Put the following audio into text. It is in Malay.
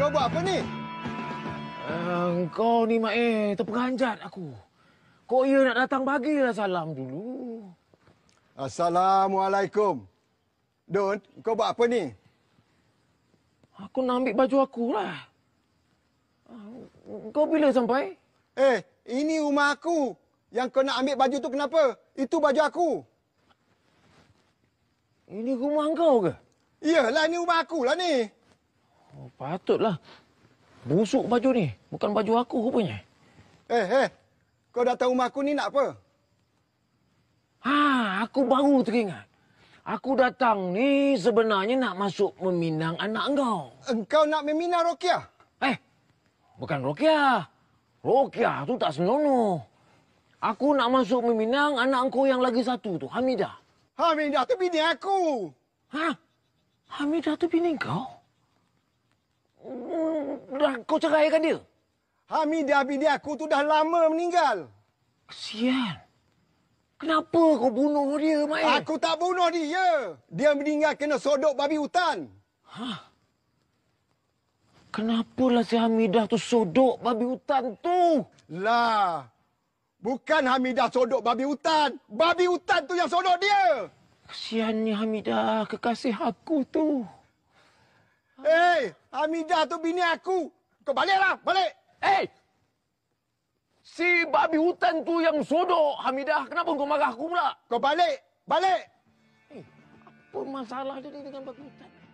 Kau buat apa ni? Uh, kau ni, Mak Eh, terperanjat aku. Kau ia ya nak datang bagilah salam dulu. Assalamualaikum. Don, kau buat apa ni? Aku nak ambil baju aku lah. Ah, kau bila sampai? Eh, ini rumah aku. Yang kau nak ambil baju tu kenapa? Itu baju aku. Ini rumah kau ke? Iyalah, ini rumah aku lah ni. Patutlah. Busuk baju ni. Bukan baju aku rupanya. Eh, eh. Kau datang rumah aku ni nak apa? Ha, aku baru teringat. Aku datang ni sebenarnya nak masuk meminang anak engkau. Engkau nak meminang Rokia? Eh, bukan Rokia. Rokia tu tak senono. Aku nak masuk meminang anak engkau yang lagi satu tu, Hamidah. Hamidah tu bini aku. Ha? Hamidah tu bini kau? Dah kau ceraikan dia? Hamidah bini aku tu dah lama meninggal. Kesian. Kenapa kau bunuh dia, Mak Aku tak bunuh dia. Dia meninggal kena sodok babi hutan. Hah? lah si Hamidah tu sodok babi hutan tu? Lah. Bukan Hamidah sodok babi hutan. Babi hutan tu yang sodok dia. Kesiannya Hamidah, kekasih aku tu. Eh, hey, Hamidah tu bini aku. Kau baliklah, balik. Eh! si babi hutan tu yang sodok, Hamidah. Kenapa kau marah aku pula? Kau balik, balik. Eh, apa masalah dia dengan babi hutan?